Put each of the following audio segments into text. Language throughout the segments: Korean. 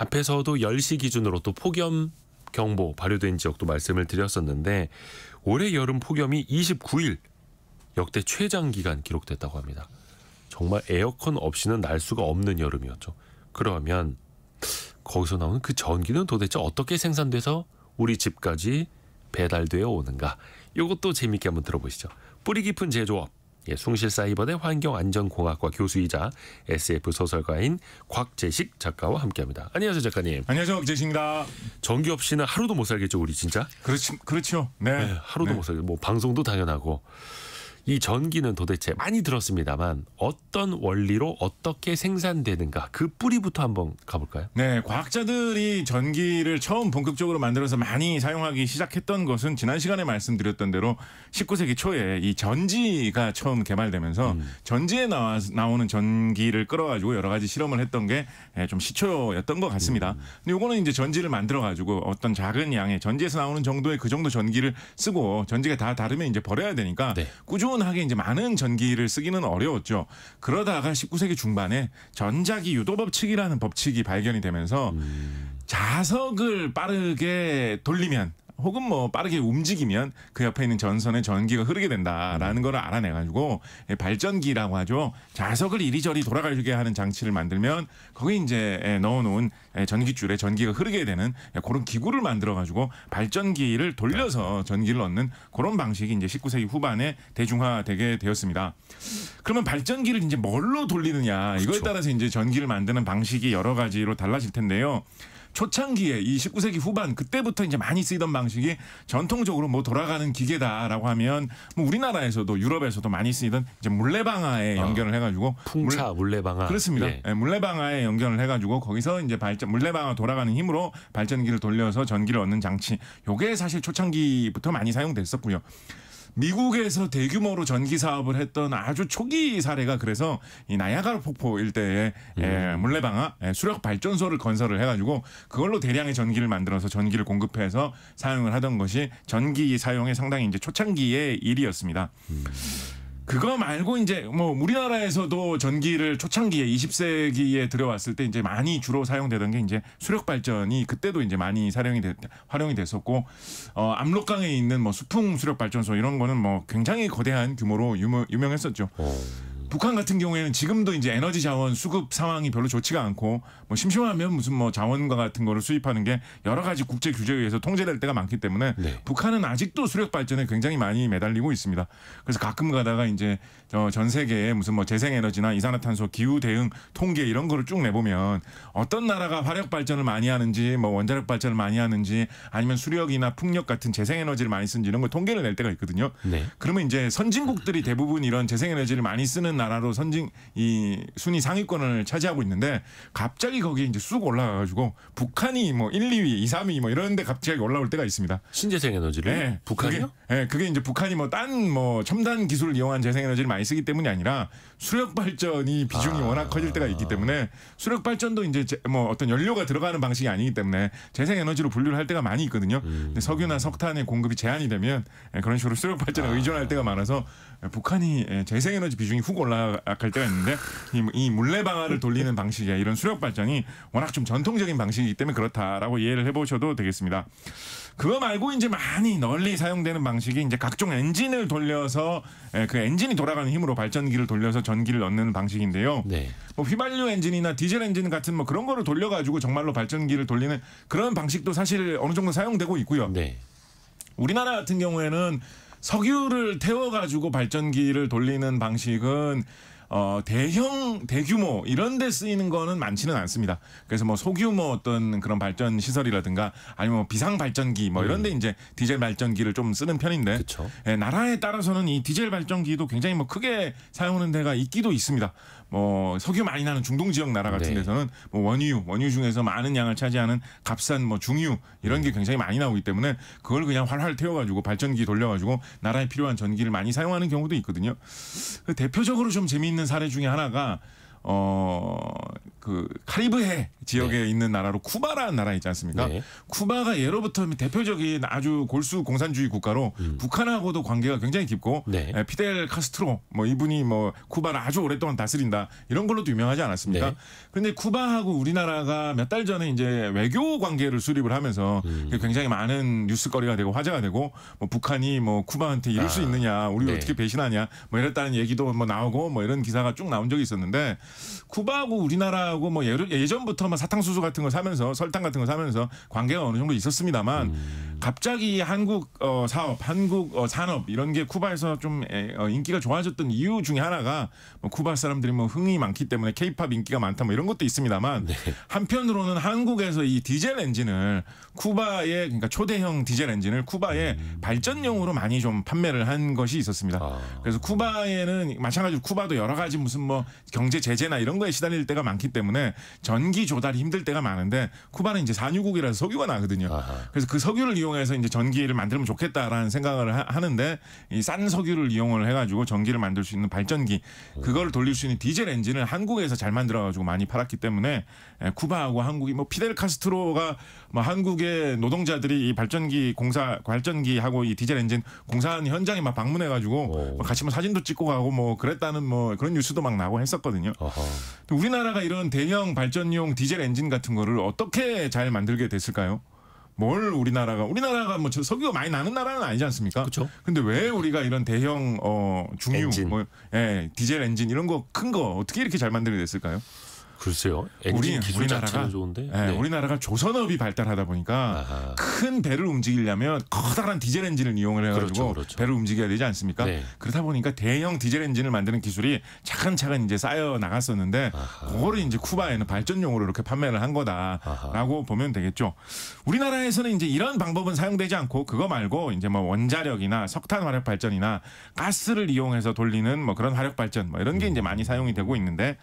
앞에서도 10시 기준으로 또 폭염 경보 발효된 지역도 말씀을 드렸었는데 올해 여름 폭염이 29일 역대 최장 기간 기록됐다고 합니다. 정말 에어컨 없이는 날 수가 없는 여름이었죠. 그러면 거기서 나오는 그 전기는 도대체 어떻게 생산돼서 우리 집까지 배달되어 오는가? 이것도 재미있게 한번 들어보시죠. 뿌리 깊은 제조업 예, 숭실사이버대 환경안전공학과 교수이자 SF 소설가인 곽재식 작가와 함께합니다. 안녕하세요 작가님. 안녕하세요 곽재식입니다. 정규 없이는 하루도 못 살겠죠 우리 진짜? 그렇지, 그렇죠. 네. 네 하루도 네. 못 살겠죠. 뭐 방송도 당연하고 이 전기는 도대체 많이 들었습니다만 어떤 원리로 어떻게 생산되는가 그 뿌리부터 한번 가볼까요? 네, 과학자들이 전기를 처음 본격적으로 만들어서 많이 사용하기 시작했던 것은 지난 시간에 말씀드렸던 대로 19세기 초에 이 전지가 처음 개발되면서 음. 전지에 나와 나오는 전기를 끌어가지고 여러 가지 실험을 했던 게좀 예, 시초였던 것 같습니다. 음. 근데 이거는 이제 전지를 만들어 가지고 어떤 작은 양의 전지에서 나오는 정도의 그 정도 전기를 쓰고 전지가 다 다르면 이제 버려야 되니까 네. 꾸준히 차분하게 이제 많은 전기를 쓰기는 어려웠죠. 그러다가 19세기 중반에 전자기 유도 법칙이라는 법칙이 발견이 되면서 음. 자석을 빠르게 돌리면 혹은 뭐 빠르게 움직이면 그 옆에 있는 전선에 전기가 흐르게 된다라는 걸 음. 알아내 가지고 예, 발전기라고 하죠. 자석을 이리저리 돌아가게 하는 장치를 만들면 거기 이제 예, 넣어 놓은 예, 전기줄에 전기가 흐르게 되는 그런 기구를 만들어 가지고 발전기를 돌려서 전기를 얻는 그런 방식이 이제 19세기 후반에 대중화되게 되었습니다. 그러면 발전기를 이제 뭘로 돌리느냐 그렇죠. 이거에 따라서 이제 전기를 만드는 방식이 여러 가지로 달라질 텐데요. 초창기에 이 19세기 후반 그때부터 이제 많이 쓰이던 방식이 전통적으로 뭐 돌아가는 기계다라고 하면 뭐 우리나라에서도 유럽에서도 많이 쓰이던 이제 물레방아에 아, 연결을 해가지고 아, 풍차 물레, 방아 그렇습니다. 예. 네, 물레방아에 연결을 해가지고 거기서 이제 발전 물레방아 돌아가는 힘으로 발전기를 돌려서 전기를 얻는 장치. 요게 사실 초창기부터 많이 사용됐었고요. 미국에서 대규모로 전기 사업을 했던 아주 초기 사례가 그래서 이 나야가라 폭포 일대에 예, 음. 예, 물레방아 예, 수력 발전소를 건설을 해가지고 그걸로 대량의 전기를 만들어서 전기를 공급해서 사용을 하던 것이 전기 사용에 상당히 이제 초창기의 일이었습니다. 음. 그거 말고 이제 뭐 우리나라에서도 전기를 초창기에 20세기에 들어왔을 때 이제 많이 주로 사용되던 게 이제 수력 발전이 그때도 이제 많이 사용이 됐, 활용이 됐었고 어 압록강에 있는 뭐 수풍 수력 발전소 이런 거는 뭐 굉장히 거대한 규모로 유명, 유명했었죠. 오. 어. 북한 같은 경우에는 지금도 이제 에너지 자원 수급 상황이 별로 좋지가 않고 뭐 심심하면 무슨 뭐 자원과 같은 거를 수입하는 게 여러 가지 국제 규제에 의해서 통제될 때가 많기 때문에 네. 북한은 아직도 수력 발전에 굉장히 많이 매달리고 있습니다. 그래서 가끔 가다가 이제 전 세계에 무슨 뭐 재생 에너지나 이산화탄소 기후 대응 통계 이런 거를 쭉 내보면 어떤 나라가 화력 발전을 많이 하는지 뭐 원자력 발전을 많이 하는지 아니면 수력이나 풍력 같은 재생 에너지를 많이 쓰는지 이런 걸 통계를 낼 때가 있거든요. 네. 그러면 이제 선진국들이 대부분 이런 재생 에너지를 많이 쓰는 나라로 선진 이 순위 상위권을 차지하고 있는데 갑자기 거기에 이제 쑥 올라가가지고 북한이 뭐 1, 2위, 2, 3위 뭐 이런데 갑자기 올라올 때가 있습니다. 신재생 에너지를 네. 북한이요? 그게, 네, 그게 이제 북한이 뭐 딴뭐 뭐 첨단 기술을 이용한 재생 에너지를 많이 쓰기 때문이 아니라 수력 발전이 비중이 아. 워낙 커질 때가 있기 때문에 수력 발전도 이제 뭐 어떤 연료가 들어가는 방식이 아니기 때문에 재생 에너지로 분류를 할 때가 많이 있거든요. 음. 근데 석유나 석탄의 공급이 제한이 되면 예, 그런 식으로 수력 발전에 아. 의존할 때가 많아서 예, 북한이 예, 재생 에너지 비중이 훅 올라갈 때가 있는데 이 물레 방아를 돌리는 방식의 이런 수력 발전이 워낙 좀 전통적인 방식이기 때문에 그렇다라고 이해를 해보셔도 되겠습니다. 그거 말고 이제 많이 널리 사용되는 방식이 이제 각종 엔진을 돌려서 예, 그 엔진이 돌아가는 힘으로 발전기를 돌려서 전기를 얻는 방식인데요. 네. 뭐 휘발유 엔진이나 디젤 엔진 같은 뭐 그런 거를 돌려가지고 정말로 발전기를 돌리는 그런 방식도 사실 어느 정도 사용되고 있고요. 네. 우리나라 같은 경우에는 석유를 태워가지고 발전기를 돌리는 방식은 어, 대형 대규모 이런 데 쓰이는 거는 많지는 않습니다. 그래서 뭐 소규모 어떤 그런 발전 시설이라든가 아니면 뭐 비상 발전기 뭐 이런 데 음. 이제 디젤 발전기를 좀 쓰는 편인데 그 예, 나라에 따라서는 이 디젤 발전기도 굉장히 뭐 크게 사용하는 데가 있기도 있습니다. 뭐 석유 많이 나는 중동 지역 나라 같은 네. 데서는 뭐 원유, 원유 중에서 많은 양을 차지하는 값싼 뭐 중유 이런 게 굉장히 많이 나오기 때문에 그걸 그냥 활활 태워가지고 발전기 돌려가지고 나라에 필요한 전기를 많이 사용하는 경우도 있거든요. 그 대표적으로 좀 재미있는 사례 중에 하나가 어그 카리브해 지역에 네. 있는 나라로 쿠바라는 나라 있지 않습니까? 네. 쿠바가 예로부터 대표적인 아주 골수 공산주의 국가로 음. 북한하고도 관계가 굉장히 깊고 네. 피델 카스트로 뭐 이분이 뭐 쿠바를 아주 오랫동안 다스린다 이런 걸로도 유명하지 않았습니까? 그런데 네. 쿠바하고 우리나라가 몇 달 전에 이제 외교 관계를 수립을 하면서 음. 굉장히 많은 뉴스거리가 되고 화제가 되고 뭐 북한이 뭐 쿠바한테 이럴 아. 수 있느냐, 우리 네. 어떻게 배신하냐, 뭐 이랬다는 얘기도 뭐 나오고 뭐 이런 기사가 쭉 나온 적이 있었는데 쿠바하고 우리나라 우리하고뭐 예전부터 막 뭐 사탕수수 같은 거 사면서 설탕 같은 거 사면서 관계가 어느 정도 있었습니다만 음. 갑자기 한국 어, 사업, 한국 어, 산업 이런 게 쿠바에서 좀 에, 어, 인기가 좋아졌던 이유 중에 하나가 뭐 쿠바 사람들이 뭐 흥이 많기 때문에 케이팝 인기가 많다 뭐 이런 것도 있습니다만 네. 한편으로는 한국에서 이 디젤 엔진을 쿠바의 그러니까 초대형 디젤 엔진을 쿠바의 음. 발전용으로 많이 좀 판매를 한 것이 있었습니다. 아. 그래서 쿠바에는 마찬가지로 쿠바도 여러 가지 무슨 뭐 경제 제재나 이런 거에 시달릴 때가 많기 때문에 때문에 전기 조달이 힘들 때가 많은데 쿠바는 이제 산유국이라서 석유가 나거든요. 아하. 그래서 그 석유를 이용해서 이제 전기를 만들면 좋겠다라는 생각을 하, 는데 이 싼 석유를 이용을 해가지고 전기를 만들 수 있는 발전기 그걸 돌릴 수 있는 디젤 엔진을 한국에서 잘 만들어가지고 많이 팔았기 때문에 예, 쿠바하고 한국이 뭐 피델 카스트로가 뭐 한국의 노동자들이 이 발전기 공사 발전기하고 이 디젤 엔진 공사하는 현장에 막 방문해가지고 뭐 같이 뭐 사진도 찍고 가고 뭐 그랬다는 뭐 그런 뉴스도 막 나고 했었거든요. 우리나라가 이런 대형 발전용 디젤 엔진 같은 거를 어떻게 잘 만들게 됐을까요? 뭘 우리나라가 우리나라가 뭐저 석유가 많이 나는 나라는 아니지 않습니까? 그렇 근데 왜 우리가 이런 대형 어 중유 엔진. 뭐 예, 디젤 엔진 이런 거 큰거 거 어떻게 이렇게 잘 만들게 됐을까요? 글쎄요. 우리 우리나라가 좋은데. 네. 네. 우리나라가 조선업이 발달하다 보니까 아하. 큰 배를 움직이려면 커다란 디젤 엔진을 이용을 해가지고 그렇죠, 그렇죠. 배를 움직여야 되지 않습니까? 네. 그러다 보니까 대형 디젤 엔진을 만드는 기술이 차근차근 이제 쌓여 나갔었는데 아하. 그거를 이제 쿠바에는 발전용으로 이렇게 판매를 한 거다라고 아하. 보면 되겠죠. 우리나라에서는 이제 이런 방법은 사용되지 않고 그거 말고 이제 뭐 원자력이나 석탄 화력 발전이나 가스를 이용해서 돌리는 뭐 그런 화력 발전 뭐 이런 게 음. 이제 많이 사용이 되고 있는데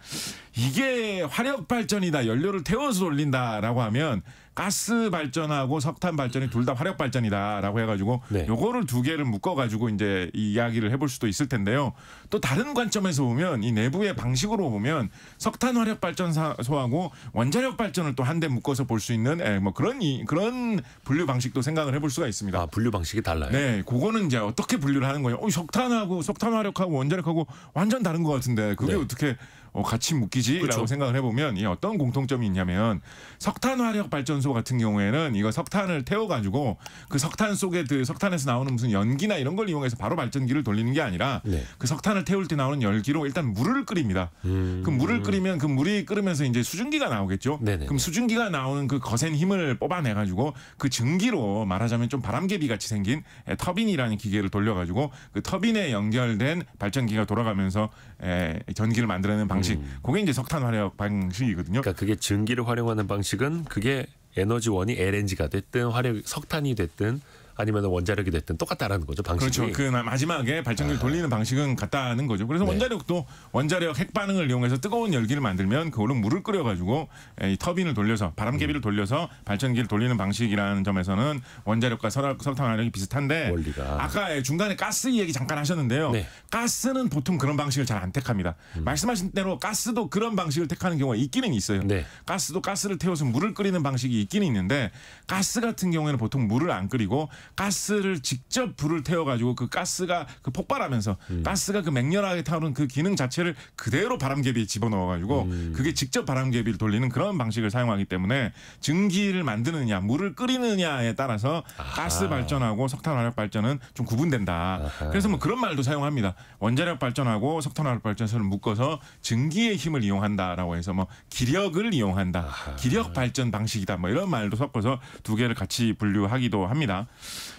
이게 화력 발전이다 연료를 태워서 돌린다라고 하면 가스 발전하고 석탄 발전이 둘 다 화력 발전이다라고 해가지고 네. 요거를 두 개를 묶어가지고 이제 이야기를 해볼 수도 있을 텐데요. 또 다른 관점에서 보면 이 내부의 방식으로 보면 석탄 화력 발전소하고 원자력 발전을 또 한 대 묶어서 볼 수 있는 예, 뭐 그런 이, 그런 분류 방식도 생각을 해볼 수가 있습니다. 아 분류 방식이 달라요. 네, 그거는 이제 어떻게 분류를 하는 거예요? 어, 석탄하고 석탄 화력하고 원자력하고 완전 다른 것 같은데 그게 네. 어떻게 어, 같이 묶이지라고 그렇죠. 생각을 해보면 이 어떤 공통점이 있냐면 석탄 화력 발전소 같은 경우에는 이거 석탄을 태워가지고 그 석탄 속에 그 석탄에서 나오는 무슨 연기나 이런 걸 이용해서 바로 발전기를 돌리는 게 아니라 네. 그 석탄을 태울 때 나오는 열기로 일단 물을 끓입니다. 음. 그 물을 끓이면 그 물이 끓으면서 이제 수증기가 나오겠죠. 네네네. 그럼 수증기가 나오는 그 거센 힘을 뽑아내가지고 그 증기로 말하자면 좀 바람개비 같이 생긴 터빈이라는 기계를 돌려가지고 그 터빈에 연결된 발전기가 돌아가면서 에, 전기를 만들어내는 방식. 방식, 음. 그게 이제 석탄 화력 방식이거든요. 그러니까 그게 증기를 활용하는 방식은 그게 에너지원이 LNG가 됐든 화력 석탄이 됐든 아니면 원자력이 됐든 똑같다라는 거죠 방식이. 그렇죠. 그 마지막에 발전기를 아. 돌리는 방식은 같다는 거죠. 그래서 네. 원자력도 원자력 핵 반응을 이용해서 뜨거운 열기를 만들면 그걸로 물을 끓여가지고 이 터빈을 돌려서 바람개비를 음. 돌려서 발전기를 돌리는 방식이라는 점에서는 원자력과 설악, 설탕 화력이 비슷한데 원리가. 아까 예, 중간에 가스 얘기 잠깐 하셨는데요. 네. 가스는 보통 그런 방식을 잘 안 택합니다. 음. 말씀하신 대로 가스도 그런 방식을 택하는 경우가 있기는 있어요. 네. 가스도 가스를 태워서 물을 끓이는 방식이 있기는 있는데 가스 같은 경우에는 보통 물을 안 끓이고 가스를 직접 불을 태워가지고 그 가스가 그 폭발하면서 음. 가스가 그 맹렬하게 타오는그 기능 자체를 그대로 바람개비에 집어넣어가지고 음. 그게 직접 바람개비를 돌리는 그런 방식을 사용하기 때문에 증기를 만드느냐 물을 끓이느냐에 따라서 아하. 가스 발전하고 석탄 화력 발전은 좀 구분된다. 아하. 그래서 뭐 그런 말도 사용합니다. 원자력 발전하고 석탄 화력 발전소를 묶어서 증기의 힘을 이용한다라고 해서 뭐 기력을 이용한다. 아하. 기력 발전 방식이다. 뭐 이런 말도 섞어서 두 개를 같이 분류하기도 합니다.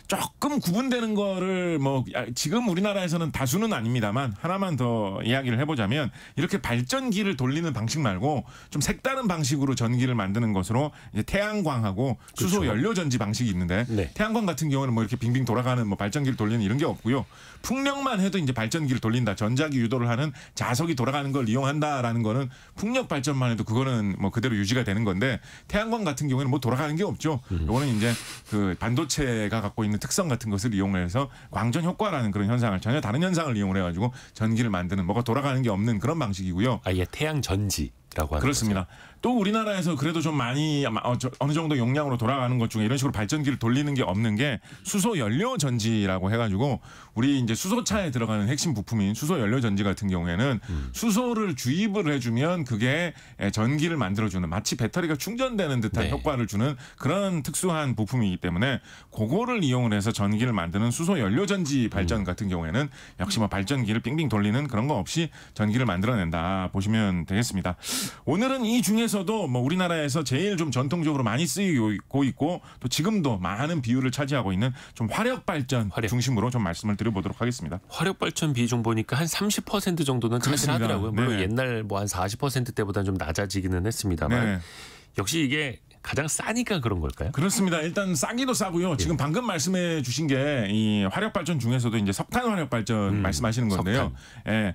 조금 구분되는 거를 뭐 아, 지금 우리나라에서는 다수는 아닙니다만 하나만 더 이야기를 해보자면 이렇게 발전기를 돌리는 방식 말고 좀 색다른 방식으로 전기를 만드는 것으로 이제 태양광하고 그렇죠. 수소 연료 전지 방식이 있는데 네. 태양광 같은 경우는 뭐 이렇게 빙빙 돌아가는 뭐 발전기를 돌리는 이런 게 없고요. 풍력만 해도 이제 발전기를 돌린다. 전자기 유도를 하는 자석이 돌아가는 걸 이용한다라는 거는 풍력 발전만 해도 그거는 뭐 그대로 유지가 되는 건데 태양광 같은 경우에는 뭐 돌아가는 게 없죠. 음. 요거는 이제 그 반도체가 갖고 있는 특성 같은 것을 이용해서 광전 효과라는 그런 현상을 전혀 다른 현상을 이용을 해 가지고 전기를 만드는 뭐가 돌아가는 게 없는 그런 방식이고요. 아예 태양 전지. 라고 하는 그렇습니다. 거죠. 또 우리나라에서 그래도 좀 많이 어, 어느 정도 용량으로 돌아가는 것 중에 이런 식으로 발전기를 돌리는 게 없는 게 수소 연료 전지라고 해가지고 우리 이제 수소차에 들어가는 핵심 부품인 수소 연료 전지 같은 경우에는 음. 수소를 주입을 해주면 그게 전기를 만들어주는 마치 배터리가 충전되는 듯한 네. 효과를 주는 그런 특수한 부품이기 때문에 그거를 이용을 해서 전기를 만드는 수소 연료 전지 발전 음. 같은 경우에는 역시 뭐 발전기를 빙빙 돌리는 그런 거 없이 전기를 만들어낸다 보시면 되겠습니다. 오늘은 이 중에서도 뭐 우리나라에서 제일 좀 전통적으로 많이 쓰이고 있고 또 지금도 많은 비율을 차지하고 있는 좀 화력 발전 화력. 중심으로 좀 말씀을 드려보도록 하겠습니다. 화력 발전 비중 보니까 한 30% 정도는 차지하더라고요. 물론 네. 옛날 뭐 한40% 때보다는 좀 낮아지기는 했습니다만 네. 역시 이게 가장 싸니까 그런 걸까요? 그렇습니다. 일단 싸기도 싸고요. 지금 예. 방금 말씀해 주신 게 이 화력 발전 중에서도 이제 석탄 화력 발전 음, 말씀하시는 건데요. 예.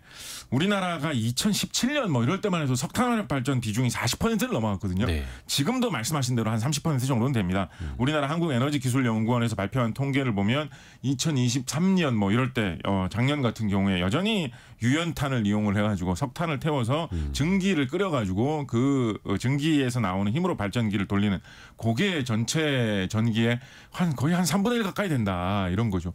우리나라가 2017년 뭐 이럴 때만 해도 석탄 화력 발전 비중이 40%를 넘어갔거든요. 네. 지금도 말씀하신 대로 한 30% 정도는 됩니다. 음. 우리나라 한국에너지기술연구원에서 발표한 통계를 보면 2023년 뭐 이럴 때 어, 작년 같은 경우에 여전히 유연탄을 이용을 해가지고 석탄을 태워서 음. 증기를 끓여가지고 그 어, 증기에서 나오는 힘으로 발전기를 돌리 걸리는 고게 전체 전기에 한 거의 한 3분의 1 가까이 된다 이런 거죠.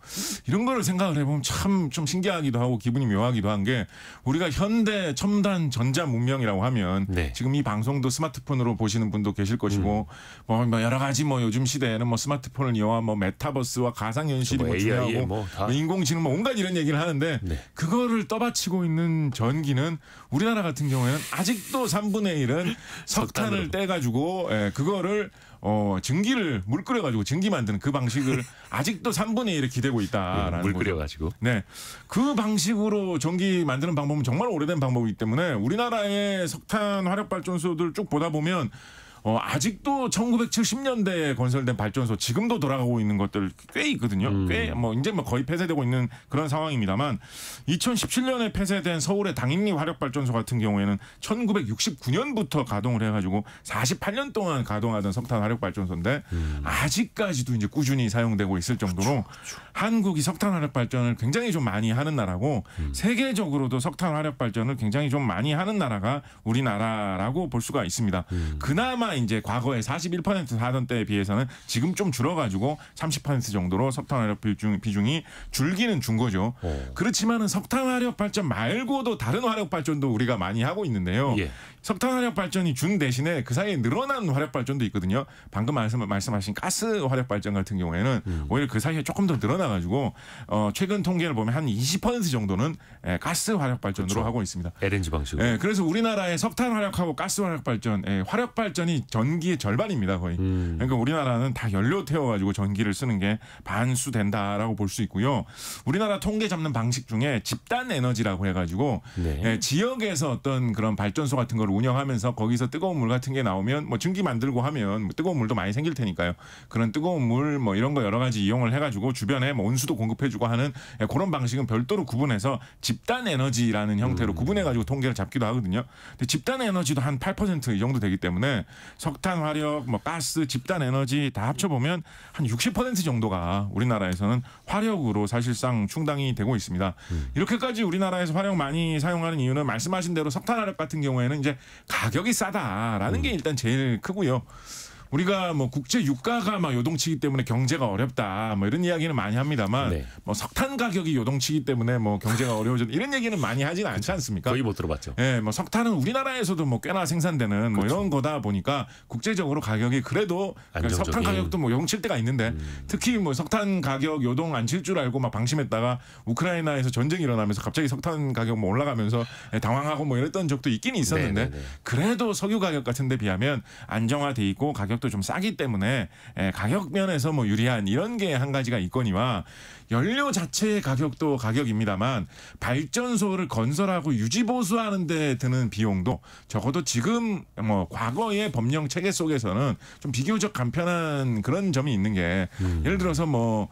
이런 거를 생각을 해보면 참 좀 신기하기도 하고 기분이 묘하기도 한 게 우리가 현대 첨단 전자 문명이라고 하면 네. 지금 이 방송도 스마트폰으로 보시는 분도 계실 것이고 음. 뭐, 뭐 여러 가지 뭐 요즘 시대에는 뭐 스마트폰을 이용한 뭐 메타버스와 가상현실이 뭐, 뭐 중요하고 뭐뭐 인공지능 뭐 온갖 이런 얘기를 하는데 네. 그거를 떠받치고 있는 전기는 우리나라 같은 경우에는 아직도 3분의 1은 석탄을 떼가지고 예, 그거를 어, 증기를 물 끓여가지고 증기 만드는 그 방식을 아직도 3분의 1을 기대고 있다라는 물 끓여가지고 네, 그 방식으로 전기 만드는 방법은 정말 오래된 방법이기 때문에 우리나라의 석탄 화력 발전소들 쭉 보다 보면 어, 아직도 1970년대에 건설된 발전소 지금도 돌아가고 있는 것들 꽤 있거든요. 음. 꽤뭐 이제 뭐 거의 폐쇄되고 있는 그런 상황입니다만 2017년에 폐쇄된 서울의 당인리 화력 발전소 같은 경우에는 1969년부터 가동을 해가지고 48년 동안 가동하던 석탄 화력 발전소인데 음. 아직까지도 이제 꾸준히 사용되고 있을 정도로 그쵸, 그쵸. 한국이 석탄 화력 발전을 굉장히 좀 많이 하는 나라고 음. 세계적으로도 석탄 화력 발전을 굉장히 좀 많이 하는 나라가 우리나라라고 볼 수가 있습니다. 음. 그나마 이제 과거에 41% 사던 때에 비해서는 지금 좀 줄어가지고 30% 정도로 석탄 화력 비중, 비중이 줄기는 준 거죠. 오. 어. 그렇지만은 석탄 화력 발전 말고도 다른 화력 발전도 우리가 많이 하고 있는데요. 예. 석탄 화력 발전이 준 대신에 그 사이에 늘어난 화력 발전도 있거든요. 방금 말씀 말씀하신 가스 화력 발전 같은 경우에는 음. 오히려 그 사이에 조금 더 늘어나가지고 어, 최근 통계를 보면 한 20% 정도는 예, 가스 화력 발전으로 그렇죠. 하고 있습니다. LNG 방식 예, 그래서 우리나라의 석탄 화력하고 가스 화력 발전, 예, 화력 발전이 전기의 절반입니다 거의. 음. 그러니까 우리나라는 다 연료 태워가지고 전기를 쓰는 게 반수 된다라고 볼 수 있고요. 우리나라 통계 잡는 방식 중에 집단 에너지라고 해가지고 네. 예, 지역에서 어떤 그런 발전소 같은 걸걸 운영하면서 거기서 뜨거운 물 같은 게 나오면 뭐 증기 만들고 하면 뭐 뜨거운 물도 많이 생길 테니까요. 그런 뜨거운 물 뭐 이런 거 여러 가지 이용을 해가지고 주변에 뭐 온수도 공급해주고 하는 예, 그런 방식은 별도로 구분해서 집단 에너지라는 형태로 음. 구분해가지고 통계를 잡기도 하거든요. 근데 집단 에너지도 한 8%이 정도 되기 때문에 석탄 화력, 뭐 가스, 집단 에너지 다 합쳐보면 한 60% 정도가 우리나라에서는 화력으로 사실상 충당이 되고 있습니다. 음. 이렇게까지 우리나라에서 화력 많이 사용하는 이유는 말씀하신 대로 석탄 화력 같은 경우에는 이제 가격이 싸다라는 음. 게 일단 제일 크고요. 우리가 뭐 국제 유가가 막 요동치기 때문에 경제가 어렵다 뭐 이런 이야기는 많이 합니다만 네. 뭐 석탄 가격이 요동치기 때문에 뭐 경제가 어려워졌 이런 얘기는 많이 하진 않지 않습니까? 거의 못 들어봤죠. 예, 네, 뭐 석탄은 우리나라에서도 뭐 꽤나 생산되는 뭐 그렇죠. 이런 거다 보니까 국제적으로 가격이 그래도 그러니까 석탄 가격도 뭐 요동칠 때가 있는데 음. 특히 뭐 석탄 가격 요동 안칠 줄 알고 막 방심했다가 우크라이나에서 전쟁이 일어나면서 갑자기 석탄 가격 뭐 올라가면서 예, 당황하고 뭐 이랬던 적도 있긴 있었는데 네네네. 네, 네. 그래도 석유 가격 같은 데 비하면 안정화돼 있고 가격 가격도 좀 싸기 때문에 예, 가격 면에서 뭐 유리한 이런 게 한 가지가 있거니와 연료 자체의 가격도 가격입니다만 발전소를 건설하고 유지 보수하는 데 드는 비용도 적어도 지금 뭐 과거의 법령 체계 속에서는 좀 비교적 간편한 그런 점이 있는 게 음. 예를 들어서 뭐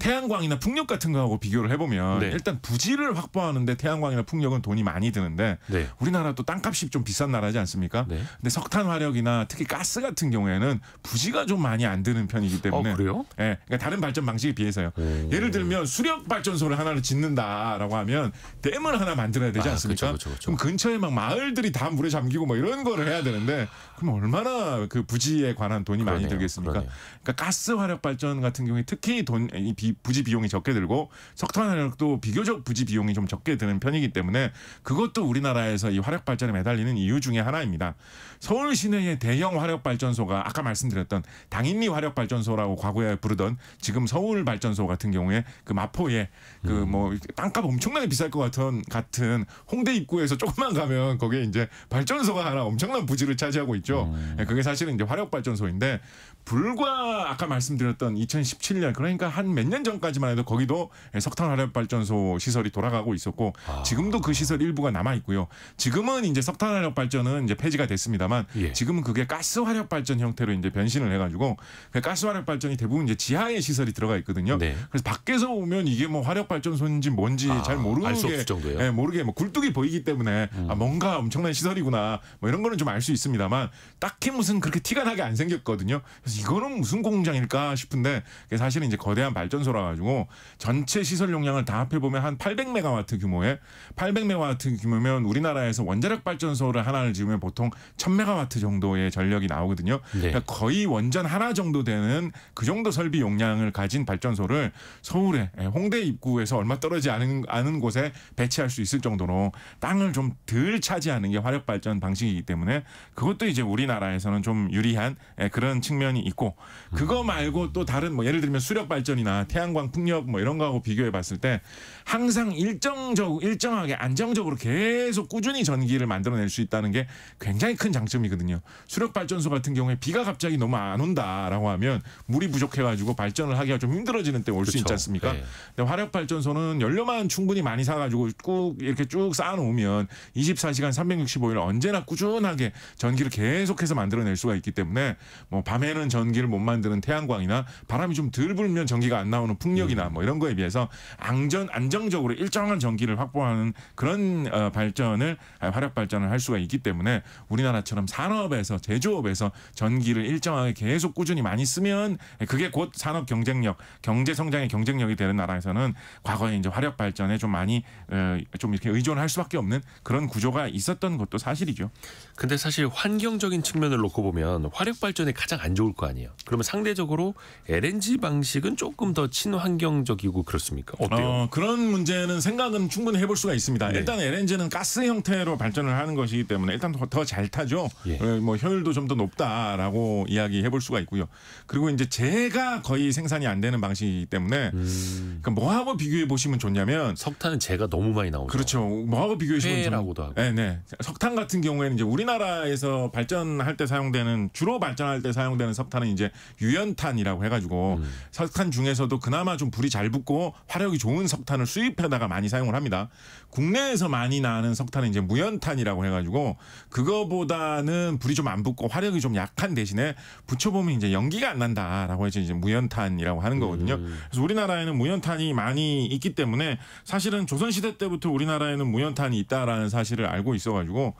태양광이나 풍력 같은 거하고 비교를 해보면 네. 일단 부지를 확보하는데 태양광이나 풍력은 돈이 많이 드는데 네. 우리나라도 땅값이 좀 비싼 나라지 않습니까? 네. 근데 석탄 화력이나 특히 가스 같은 경우에는 부지가 좀 많이 안 드는 편이기 아, 때문에 어, 그래요? 예, 그러니까 다른 발전 방식에 비해서요. 오. 예를 들면 수력 발전소를 하나를 짓는다라고 하면 댐을 하나 만들어야 되지 아, 않습니까? 아, 그쵸, 그쵸, 그쵸. 그럼 근처에 막 마을들이 다 물에 잠기고 뭐 이런 거를 해야 되는데 그럼 얼마나 그 부지에 관한 돈이 그러네요, 많이 들겠습니까? 그러네요. 그러니까 가스 화력 발전 같은 경우에 특히 돈이 비 부지 비용이 적게 들고 석탄 화력도 비교적 부지 비용이 좀 적게 드는 편이기 때문에 그것도 우리나라에서 이 화력 발전에 매달리는 이유 중에 하나입니다. 서울 시내의 대형 화력 발전소가 아까 말씀드렸던 당인리 화력 발전소라고 과거에 부르던 지금 서울 발전소 같은 경우에 그 마포에 그뭐 음. 땅값 엄청나게 비쌀 것 같은 같은 홍대 입구에서 조금만 가면 거기에 이제 발전소가 하나 엄청난 부지를 차지하고 있죠. 음. 예, 그게 사실은 이제 화력 발전소인데 불과 아까 말씀드렸던 2017년 그러니까 한몇년 4년 전까지만 해도 거기도 석탄 화력 발전소 시설이 돌아가고 있었고 아. 지금도 그 시설 일부가 남아 있고요. 지금은 이제 석탄 화력 발전은 이제 폐지가 됐습니다만 예. 지금은 그게 가스 화력 발전 형태로 이제 변신을 해가지고 그 가스 화력 발전이 대부분 이제 지하에 시설이 들어가 있거든요. 네. 그래서 밖에서 오면 이게 뭐 화력 발전소인지 뭔지 아, 잘 모르는 게 예, 모르게 뭐 굴뚝이 보이기 때문에 음. 아, 뭔가 엄청난 시설이구나 뭐 이런 거는 좀 알 수 있습니다만 딱히 무슨 그렇게 티가 나게 안 생겼거든요. 그래서 이거는 무슨 공장일까 싶은데 사실은 이제 거대한 발전소 탄소라 가지고 전체 시설 용량을 다 합해 보면 한 800메가와트 규모에 800메가와트 규모면 우리나라에서 원자력 발전소를 하나를 지으면 보통 1000메가와트 정도의 전력이 나오거든요. 네. 그러니까 거의 원전 하나 정도 되는 그 정도 설비 용량을 가진 발전소를 서울에 예, 홍대 입구에서 얼마 떨어지 않은 않은 곳에 배치할 수 있을 정도로 땅을 좀 덜 차지하는 게 화력 발전 방식이기 때문에 그것도 이제 우리나라에서는 좀 유리한 예, 그런 측면이 있고 그거 음. 말고 또 다른 뭐 예를 들면 수력 발전이나 태양광 풍력 뭐 이런 거하고 비교해 봤을 때 항상 일정적 일정하게 안정적으로 계속 꾸준히 전기를 만들어낼 수 있다는 게 굉장히 큰 장점이거든요. 수력 발전소 같은 경우에 비가 갑자기 너무 안 온다라고 하면 물이 부족해가지고 발전을 하기가 좀 힘들어지는 때 올 수 있지 않습니까? 네. 근데 화력 발전소는 연료만 충분히 많이 사가지고 꾹 이렇게 쭉 쌓아놓으면 24시간 365일 언제나 꾸준하게 전기를 계속해서 만들어낼 수가 있기 때문에 뭐 밤에는 전기를 못 만드는 태양광이나 바람이 좀 덜 불면 전기가 안 나와. 나오는 풍력이나 음. 뭐 이런 거에 비해서 안전 안정적으로 일정한 전기를 확보하는 그런 어, 발전을 아, 화력 발전을 할 수가 있기 때문에 우리나라처럼 산업에서 제조업에서 전기를 일정하게 계속 꾸준히 많이 쓰면 그게 곧 산업 경쟁력, 경제 성장의 경쟁력이 되는 나라에서는 과거에 이제 화력 발전에 좀 많이 어, 좀 이렇게 의존할 수밖에 없는 그런 구조가 있었던 것도 사실이죠. 근데 사실 환경적인 측면을 놓고 보면 화력 발전이 가장 안 좋을 거 아니에요. 그러면 상대적으로 LNG 방식은 조금 더 친환경적이고 그렇습니까? 어때요? 어, 그런 문제는 생각은 충분히 해볼 수가 있습니다. 네. 일단 LNG는 가스 형태로 발전을 하는 것이기 때문에 일단 더 잘 타죠. 예. 어, 뭐 효율도 좀 더 높다라고 이야기해볼 수가 있고요. 그리고 이제 재가 거의 생산이 안 되는 방식이기 때문에 음. 그러니까 뭐하고 비교해 보시면 좋냐면 석탄은 재가 너무 많이 나오죠. 그렇죠. 뭐하고 비교해 보시면 좋라고도 하고. 네, 네. 석탄 같은 경우에는 이제 우리나라에서 발전할 때 사용되는 주로 발전할 때 사용되는 석탄은 이제 유연탄이라고 해가지고 음. 석탄 중에서도 그나마 좀 불이 잘 붙고 화력이 좋은 석탄을 수입해다가 많이 사용을 합니다. 국내에서 많이 나는 석탄은 이제 무연탄이라고 해가지고 그거보다는 불이 좀 안 붙고 화력이 좀 약한 대신에 붙여보면 이제 연기가 안 난다라고 해서 이제 무연탄이라고 하는 거거든요. 음. 그래서 우리나라에는 무연탄이 많이 있기 때문에 사실은 조선시대 때부터 우리나라에는 무연탄이 있다라는 사실을 알고 있어가지고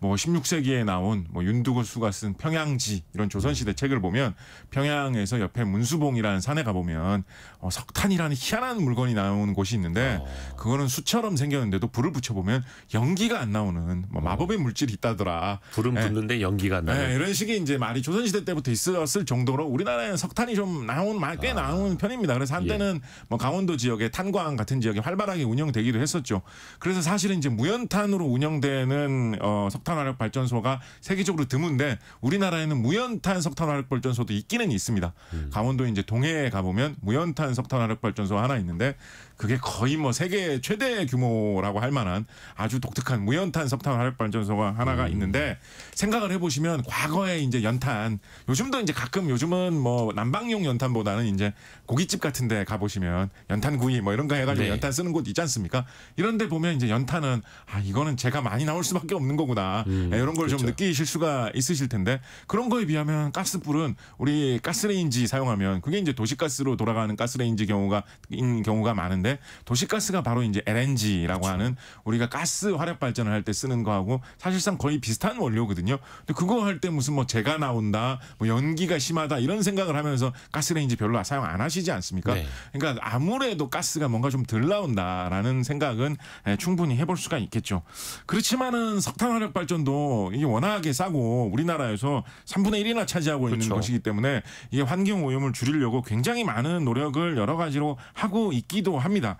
뭐 16세기에 나온 뭐윤두구수가쓴 평양지 이런 조선시대 책을 보면 평양에서 옆에 문수봉이라는 산에 가보면 어, 석탄이라는 희한한 물건이 나오는 곳이 있는데 어. 그거는 수처럼 생겼는데도 불을 붙여보면 연기가 안 나오는 뭐 어. 마법의 물질이 있다더라. 불은 예. 붙는데 연기가 안 나요. 예, 이런 식의 이제 말이 조선시대 때부터 있었을 정도로 우리나라에는 석탄이 좀 나온 꽤 아. 나온 편입니다. 그래서 한때는 예. 뭐 강원도 지역에 탄광 같은 지역이 활발하게 운영되기도 했었죠. 그래서 사실은 이제 무연탄으로 운영되는 어, 석탄화력 발전소가 세계적으로 드문데 우리나라에는 무연탄 석탄화력 발전소도 있기는 있습니다. 음. 강원도 이제 동해에 가보면 무연 석탄 석탄화력 발전소 하나 있는데 그게 거의 뭐 세계 최대 규모라고 할 만한 아주 독특한 무연탄 석탄 화력 발전소가 하나가 음. 있는데 생각을 해보시면 과거에 이제 연탄 요즘도 이제 가끔 요즘은 뭐 난방용 연탄보다는 이제 고깃집 같은데 가보시면 연탄 구이 뭐 이런 거 해가지고 네. 연탄 쓰는 곳 있지 않습니까? 이런데 보면 이제 연탄은 아 이거는 제가 많이 나올 수밖에 없는 거구나 음. 네, 이런 걸좀 그렇죠. 느끼실 수가 있으실 텐데 그런 거에 비하면 가스불은 우리 가스레인지 사용하면 그게 이제 도시가스로 돌아가는 가스레인지 경우가 인 경우가 많은데. 있는데 도시가스가 바로 이제 LNG라고 그렇죠. 하는 우리가 가스 화력 발전을 할 때 쓰는 거하고 사실상 거의 비슷한 원료거든요. 근데 그거 할 때 무슨 뭐 재가 나온다, 뭐 연기가 심하다 이런 생각을 하면서 가스레인지 별로 사용 안 하시지 않습니까? 네. 그러니까 아무래도 가스가 뭔가 좀 덜 나온다라는 생각은 예, 충분히 해볼 수가 있겠죠. 그렇지만은 석탄 화력 발전도 이게 워낙에 싸고 우리나라에서 3분의 1이나 차지하고 그렇죠. 있는 것이기 때문에 이게 환경 오염을 줄이려고 굉장히 많은 노력을 여러 가지로 하고 있기도 합니다. 합니다.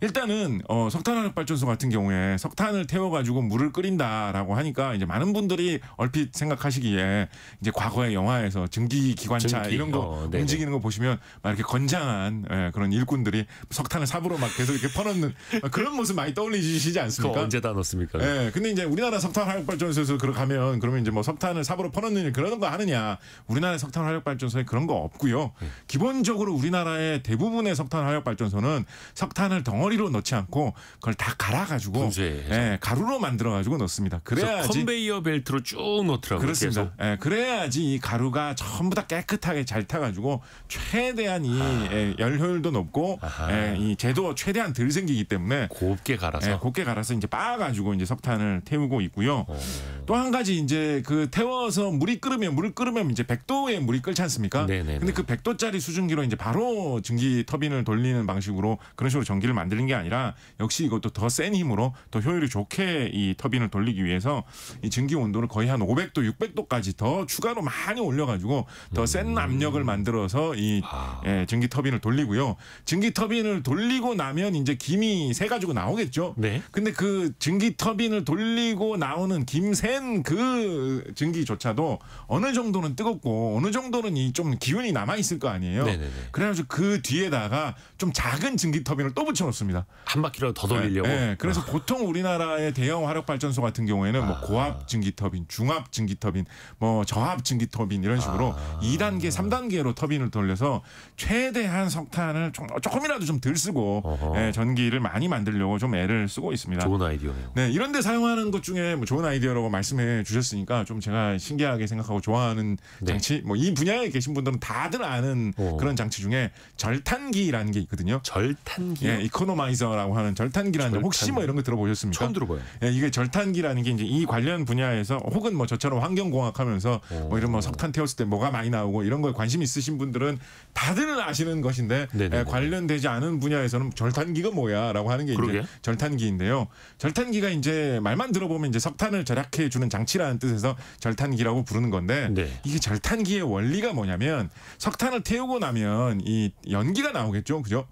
일단은 어, 석탄화력 발전소 같은 경우에 석탄을 태워가지고 물을 끓인다라고 하니까 이제 많은 분들이 얼핏 생각하시기에 이제 과거의 영화에서 증기 기관차 증기. 이런 거 어, 움직이는 거 보시면 막 이렇게 건장한 예, 그런 일꾼들이 석탄을 삽으로 막 계속 이렇게 퍼넣는 그런 모습 많이 떠올리시지 않습니까? 언제 다 넣습니까? 예, 근데 이제 우리나라 석탄 화력 발전소에서 그러가면 그러면 이제 뭐 석탄을 삽으로 퍼넣는 그런 거 하느냐? 우리나라 석탄 화력 발전소에 그런 거 없고요. 네. 기본적으로 우리나라의 대부분의 석탄 화력 발전소는 석탄을 덩어 덩어리로 넣지 않고 그걸 다 갈아가지고 예, 가루로 만들어가지고 넣습니다. 그래야지 컨베이어 벨트로 쭉 넣더라고요. 그렇습니다. 예, 그래야지 이 가루가 전부 다 깨끗하게 잘 타가지고 최대한 이 아. 예, 열효율도 높고 예, 이 제도 최대한 덜 생기기 때문에 곱게 갈아서 예, 곱게 갈아서 이제 빻아가지고 이제 석탄을 태우고 있고요. 어. 또한 가지 이제 그 태워서 물이 끓으면 물을 끓으면 이제 100도에 물이 끓지 않습니까? 네네 근데 그 100도짜리 수증기로 이제 바로 증기 터빈을 돌리는 방식으로 그런 식으로 전기를 만들 들린 게 아니라 역시 이것도 더 센 힘으로 더 효율이 좋게 이 터빈을 돌리기 위해서 이 증기 온도를 거의 한 500도, 600도까지 더 추가로 많이 올려가지고 더센 음. 압력을 만들어서 이 아. 예, 증기 터빈을 돌리고요. 증기 터빈을 돌리고 나면 이제 김이 새 가지고 나오겠죠. 네. 근데 그 증기 터빈을 돌리고 나오는 김 센 그 증기조차도 어느 정도는 뜨겁고 어느 정도는 이좀 기운이 남아 있을 거 아니에요. 네네네. 그래가지고 그 뒤에다가 좀 작은 증기 터빈을 또 붙여놓습니다. 있습니다. 한 바퀴라도 더 돌리려고. 네, 네. 그래서 어. 보통 우리나라의 대형 화력 발전소 같은 경우에는 뭐 아. 뭐 고압 증기 터빈, 중압 증기 터빈, 뭐 저압 증기 터빈 이런 식으로 아. 2단계, 3단계로 터빈을 돌려서 최대한 석탄을 조금이라도 좀 덜 쓰고 예, 전기를 많이 만들려고 좀 애를 쓰고 있습니다. 좋은 아이디어네요. 네, 이런 데 사용하는 것 중에 뭐 좋은 아이디어라고 말씀해 주셨으니까 좀 제가 신기하게 생각하고 좋아하는 네. 장치 뭐 이 분야에 계신 분들은 다들 아는 오. 어. 그런 장치 중에 절탄기라는 게 있거든요. 절탄기. 예, 이코노 슈퍼마이저라고 하는 절탄기라는 절탄. 혹시 뭐 이런 거 들어보셨습니까? 처음 들어봐요. 예, 이게 절탄기라는 게 이제 이 관련 분야에서 혹은 뭐 저처럼 환경공학 하면서 뭐 이런 뭐 석탄 태웠을 때 뭐가 많이 나오고 이런 걸 관심 있으신 분들은 다들 아시는 것인데 예, 네, 네, 네, 관련되지 않은 분야에서는 절탄기가 뭐야라고 하는 게 그러게? 이제 절탄기인데요. 절탄기가 이제 말만 들어보면 이제 석탄을 절약해 주는 장치라는 뜻에서 절탄기라고 부르는 건데 네. 이게 절탄기의 원리가 뭐냐면 석탄을 태우고 나면 이 연기가 나오겠죠. 그죠?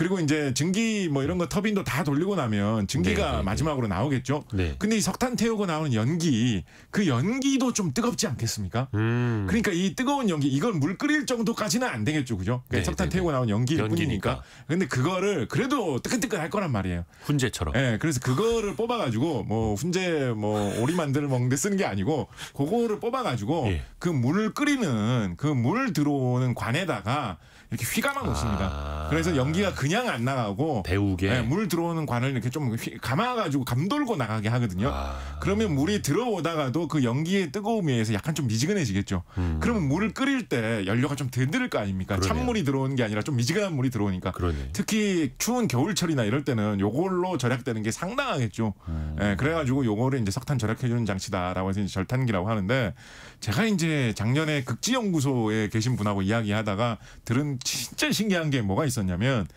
그리고 이제 증기 뭐 이런 거 터빈도 다 돌리고 나면 증기가 네, 네, 네. 마지막으로 나오겠죠. 네. 근데 이 석탄 태우고 나오는 연기 그 연기도 좀 뜨겁지 않겠습니까? 음. 그러니까 이 뜨거운 연기 이걸 물 끓일 정도까지는 안 되겠죠, 그죠? 그러니까 석탄 태우고 나온 연기일 연기니까. 뿐이니까. 근데 그거를 그래도 뜨끈뜨끈할 거란 말이에요. 훈제처럼. 예, 그래서 그거를 뽑아가지고 뭐 훈제 뭐 오리 만들 먹는데 뭐 쓰는 게 아니고 그거를 뽑아가지고 예. 그 물을 끓이는 그 물 들어오는 관에다가 이렇게 휘감아 놓습니다. 아. 그래서 연기가 그냥 그냥 안 나가고 배우게 네, 물 들어오는 관을 이렇게 좀 감아가지고 감돌고 나가게 하거든요. 아. 그러면 물이 들어오다가도 그 연기의 뜨거움에 의해서 약간 좀 미지근해지겠죠. 음. 그러면 물을 끓일 때 연료가 좀 들들 거 아닙니까? 그러네요. 찬물이 들어오는 게 아니라 좀 미지근한 물이 들어오니까 그러네. 특히 추운 겨울철이나 이럴 때는 요걸로 절약되는 게 상당하겠죠. 음. 네, 그래가지고 요거를 이제 석탄 절약해주는 장치다라고 해서 이제 절탄기라고 하는데 제가 이제 작년에 극지연구소에 계신 분하고 이야기하다가 들은 진짜 신기한 게 뭐가 있었냐면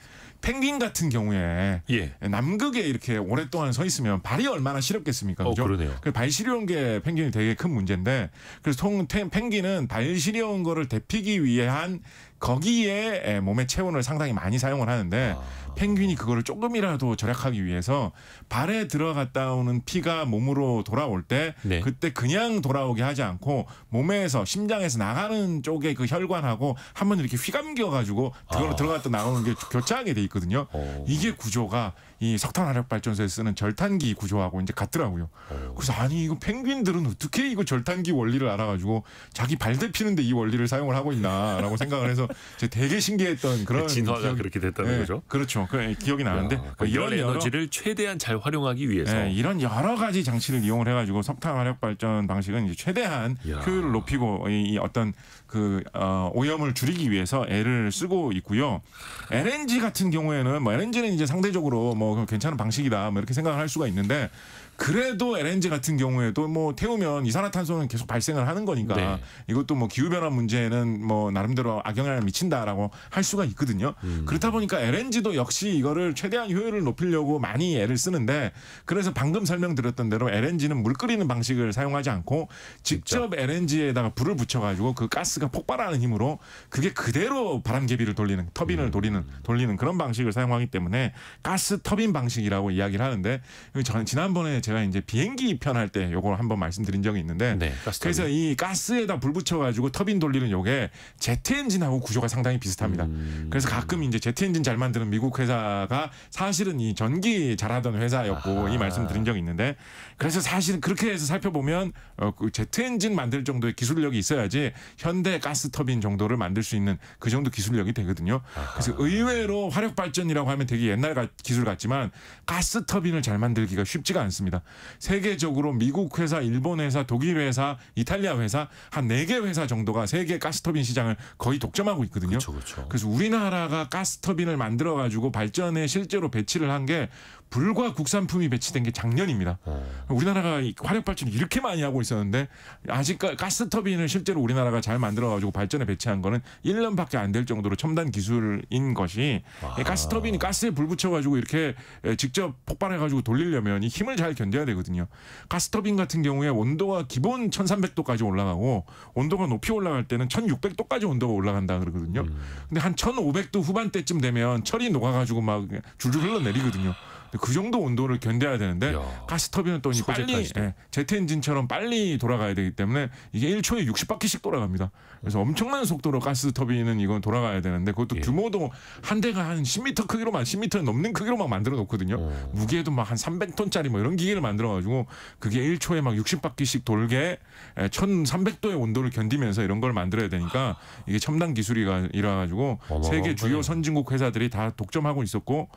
펭귄 같은 경우에 예. 남극에 이렇게 오랫동안 서 있으면 발이 얼마나 시렵겠습니까? 어, 그죠? 어, 그러네요. 그 발 시려운 게 펭귄이 되게 큰 문제인데 그래서 통, 펭귄은 발 시려운 거를 데피기 위한 거기에 몸의 체온을 상당히 많이 사용을 하는데 아. 펭귄이 그거를 조금이라도 절약하기 위해서 발에 들어갔다 오는 피가 몸으로 돌아올 때 네. 그때 그냥 돌아오게 하지 않고 몸에서 심장에서 나가는 쪽에 그 혈관하고 한번 이렇게 휘감겨 가지고 들어 아. 들어갔다 나오는 게 교차하게 돼 있거든요. 오. 어. 이게 구조가 이 석탄 화력 발전소에 쓰는 절탄기 구조하고 이제 같더라고요. 오. 어. 그래서 아니 이거 펭귄들은 어떻게 이거 절탄기 원리를 알아가지고 자기 발대 피는데 이 원리를 사용을 하고 있나라고 생각을 해서 되게 신기했던 그런 진화가 기억이... 그렇게 됐다는 네. 거죠. 그렇죠. 그렇죠. 그 기억이 나는데 그 이런 에너지를 여러, 최대한 잘 활용하기 위해서 네, 이런 여러 가지 장치를 이용을 해가지고 석탄 화력 발전 방식은 이제 최대한 야. 효율을 높이고 이, 어떤 그 어, 오염을 줄이기 위해서 애를 쓰고 있고요. LNG 같은 경우에는 뭐 LNG는 이제 상대적으로 뭐 괜찮은 방식이다 뭐 이렇게 생각을 할 수가 있는데 그래도 LNG 같은 경우에도 뭐 태우면 이산화탄소는 계속 발생을 하는 거니까 네. 이것도 뭐 기후변화 문제는 뭐 나름대로 악영향을 미친다라고 할 수가 있거든요. 음. 그렇다 보니까 LNG도 역시 이거를 최대한 효율을 높이려고 많이 애를 쓰는데 그래서 방금 설명드렸던 대로 LNG는 물 끓이는 방식을 사용하지 않고 직접 진짜? LNG에다가 불을 붙여가지고 그 가스가 폭발하는 힘으로 그게 그대로 바람개비를 돌리는 터빈을 음. 돌리는 돌리는 그런 방식을 사용하기 때문에 가스 터빈 방식이라고 이야기를 하는데 저는 지난번에 제가 제가 이제 비행기 편할 때 요걸 한번 말씀드린 적이 있는데 네, 그래서 이 가스에다 불 붙여가지고 터빈 돌리는 요게 제트 엔진하고 구조가 상당히 비슷합니다. 음. 그래서 가끔 이제 제트 엔진 잘 만드는 미국 회사가 사실은 이 전기 잘하던 회사였고 아하. 이 말씀 드린 적이 있는데 그래서 사실은 그렇게 해서 살펴보면 어그 제트 엔진 만들 정도의 기술력이 있어야지 현대 가스 터빈 정도를 만들 수 있는 그 정도 기술력이 되거든요. 그래서 의외로 화력 발전이라고 하면 되게 옛날 기술 같지만 가스 터빈을 잘 만들기가 쉽지가 않습니다. 있습니다. 세계적으로 미국 회사, 일본 회사, 독일 회사, 이탈리아 회사 한4개 회사 정도가 세계 가스터빈 시장을 거의 독점하고 있거든요. 그쵸, 그쵸. 그래서 우리나라가 가스터빈을 만들어 가지고 발전에 실제로 배치를 한게 불과 국산품이 배치된 게 작년입니다. 어. 우리나라가 화력 발전을 이렇게 많이 하고 있었는데 아직 가스 터빈을 실제로 우리나라가 잘 만들어 가지고 발전에 배치한 거는 1년밖에 안 될 정도로 첨단 기술인 것이 와. 가스 터빈이 가스에 불 붙여 가지고 이렇게 직접 폭발해 가지고 돌리려면 힘을 잘 견뎌야 되거든요. 가스 터빈 같은 경우에 온도가 기본 1300도까지 올라가고 온도가 높이 올라갈 때는 1600도까지 온도가 올라간다 그러거든요. 음. 근데 한 1500도 후반대쯤 되면 철이 녹아 가지고 막 줄줄 흘러내리거든요. 그 정도 온도를 견뎌야 되는데 야. 가스터빈은 또 빨리 예, 제트 엔진처럼 빨리 돌아가야 되기 때문에 이게 1초에 60바퀴씩 돌아갑니다. 그래서 엄청난 속도로 가스터빈은 이건 돌아가야 되는데 그것도 예. 규모도 한 대가 한 10m 크기로만 10m 넘는 크기로만 만들어 놓거든요. 어. 무게도 막 한 300톤짜리 뭐 이런 기계를 만들어 가지고 그게 1초에 막 60바퀴씩 돌게 1300도의 예, 온도를 견디면서 이런 걸 만들어야 되니까 이게 첨단 기술이라 가지고 세계 주요 선진국 회사들이 다 독점하고 있었고